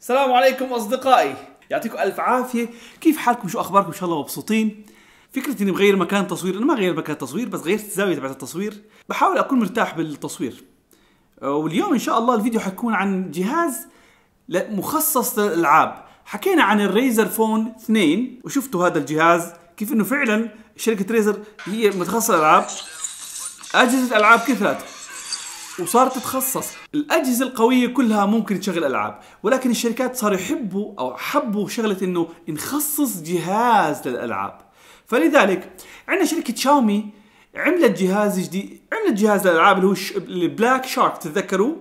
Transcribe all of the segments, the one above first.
السلام عليكم اصدقائي يعطيكم الف عافيه كيف حالكم شو اخباركم ان شاء الله مبسوطين فكرة اني بغير مكان تصوير انا ما غير مكان تصوير بس غيرت الزاوية تبعت التصوير بحاول اكون مرتاح بالتصوير آه، واليوم ان شاء الله الفيديو حيكون عن جهاز مخصص للالعاب حكينا عن الريزر فون 2 وشفتوا هذا الجهاز كيف انه فعلا شركة ريزر هي متخصصة للالعاب اجهزة العاب كثرت وصارت تتخصص الاجهزه القويه كلها ممكن تشغل العاب ولكن الشركات صاروا يحبوا او حبوا شغله انه نخصص جهاز للالعاب فلذلك عندنا شركه شاومي عملت جهاز جديد عملت جهاز للالعاب اللي هو البلاك شارك تتذكروا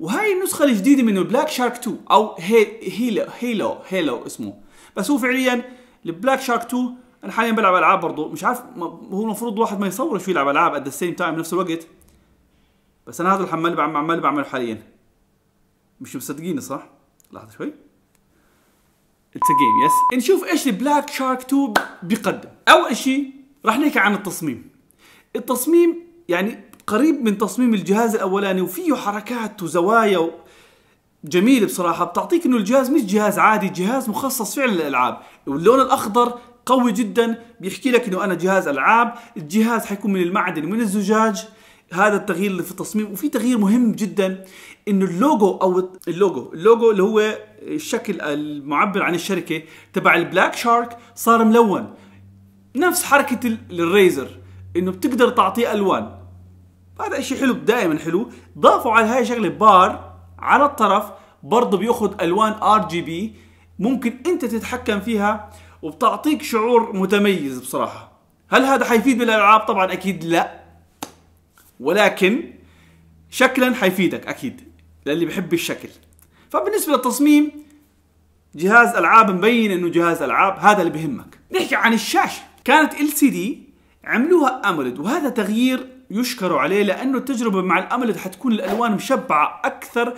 وهي النسخه الجديده منه البلاك شارك 2 او هي هيلو هيلو هيلو اسمه بس هو فعليا البلاك شارك 2 انا حاليا بلعب العاب برضه مش عارف هو المفروض الواحد ما يصورش ويلعب العاب ات ذا سيم تايم نفس الوقت بس انا هذا الحمال بعمل اللي بعمله حاليا مش مصدقيني صح؟ لحظه شوي اتس جيم يس نشوف ايش البلاك شارك 2 بيقدم اول شيء راح نحكي عن التصميم التصميم يعني قريب من تصميم الجهاز الاولاني وفيه حركات وزوايا و... جميل بصراحه بتعطيك انه الجهاز مش جهاز عادي جهاز مخصص فعلا للالعاب واللون الاخضر قوي جدا بيحكي لك انه انا جهاز العاب الجهاز حيكون من المعدن ومن الزجاج هذا التغيير اللي في التصميم وفي تغيير مهم جدا انه اللوجو او اللوجو اللوجو اللي هو الشكل المعبر عن الشركه تبع البلاك شارك صار ملون نفس حركه الريزر انه بتقدر تعطيه الوان هذا اشي حلو دائما حلو ضافوا على هاي شغله بار على الطرف برضه بياخذ الوان ار جي بي ممكن انت تتحكم فيها وبتعطيك شعور متميز بصراحه هل هذا حيفيد بالالعاب طبعا اكيد لا ولكن شكلا حيفيدك اكيد للي بحب الشكل فبالنسبه للتصميم جهاز العاب مبين انه جهاز العاب هذا اللي بهمك نحكي عن الشاشه كانت ال سي دي عملوها امولد وهذا تغيير يشكروا عليه لانه التجربه مع الامولد حتكون الالوان مشبعه اكثر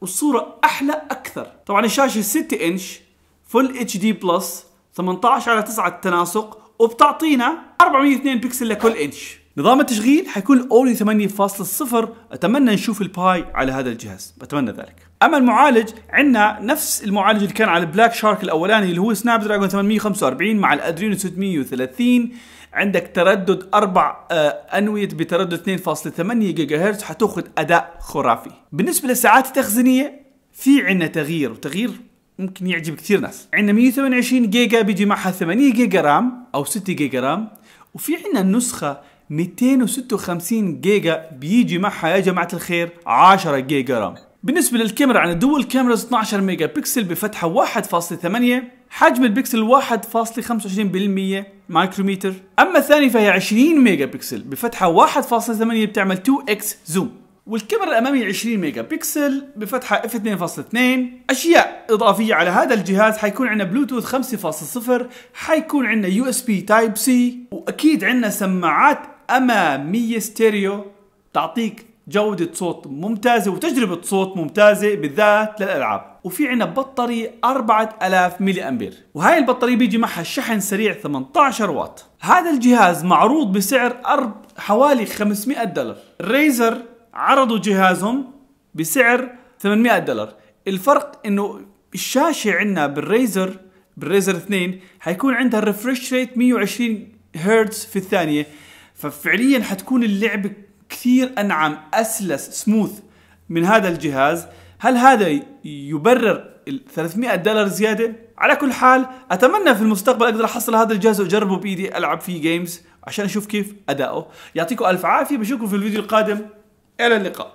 والصوره احلى اكثر طبعا الشاشه 6 انش فل اتش دي بلس 18 على 9 التناسق وبتعطينا 402 بكسل لكل انش نظام التشغيل حيكون اوري 8.0 اتمنى نشوف الباي على هذا الجهاز اتمنى ذلك اما المعالج عندنا نفس المعالج اللي كان على البلاك شارك الاولاني اللي هو سناب دراجون 845 مع الادرينو 630 عندك تردد اربع آه، انويه بتردد 2.8 جيجا هرتز حتاخذ اداء خرافي بالنسبه للساعات التخزينيه في عندنا تغيير وتغيير ممكن يعجب كثير ناس عندنا 128 جيجا بيجي معها 8 جيجا رام او 6 جيجا رام وفي عندنا النسخه 256 جيجا بيجي معها يا جماعة الخير 10 جيجا رام بالنسبة للكاميرا عن دول كاميرز 12 ميجا بكسل بفتحة 1.8 حجم البكسل 1.25% مايكروميتر أما الثاني فهي 20 ميجا بكسل بفتحة 1.8 بتعمل 2x زوم والكاميرا الاماميه 20 ميجا بكسل بفتحه اف 2.2 اشياء اضافيه على هذا الجهاز حيكون عندنا بلوتوث 5.0 حيكون عندنا يو اس بي تايب سي واكيد عندنا سماعات اماميه ستيريو تعطيك جودة صوت ممتازة وتجربة صوت ممتازة بالذات للألعاب وفي عنا بطارية 4000 ملي أمبير وهاي البطارية بيجي معها شحن سريع 18 واط هذا الجهاز معروض بسعر أرب حوالي 500 دولار الريزر عرضوا جهازهم بسعر 800 دولار الفرق انه الشاشة عندنا بالريزر بالريزر 2 حيكون عندها ريفرش ريت 120 هرتز في الثانية ففعليا حتكون اللعبة كثير أنعم أسلس سموث من هذا الجهاز هل هذا يبرر ال 300 دولار زيادة؟ على كل حال أتمنى في المستقبل أقدر أحصل هذا الجهاز وأجربه بإيدي ألعب فيه جيمز عشان أشوف كيف أداؤه يعطيكم ألف عافية بشوفكم في الفيديو القادم إلى اللقاء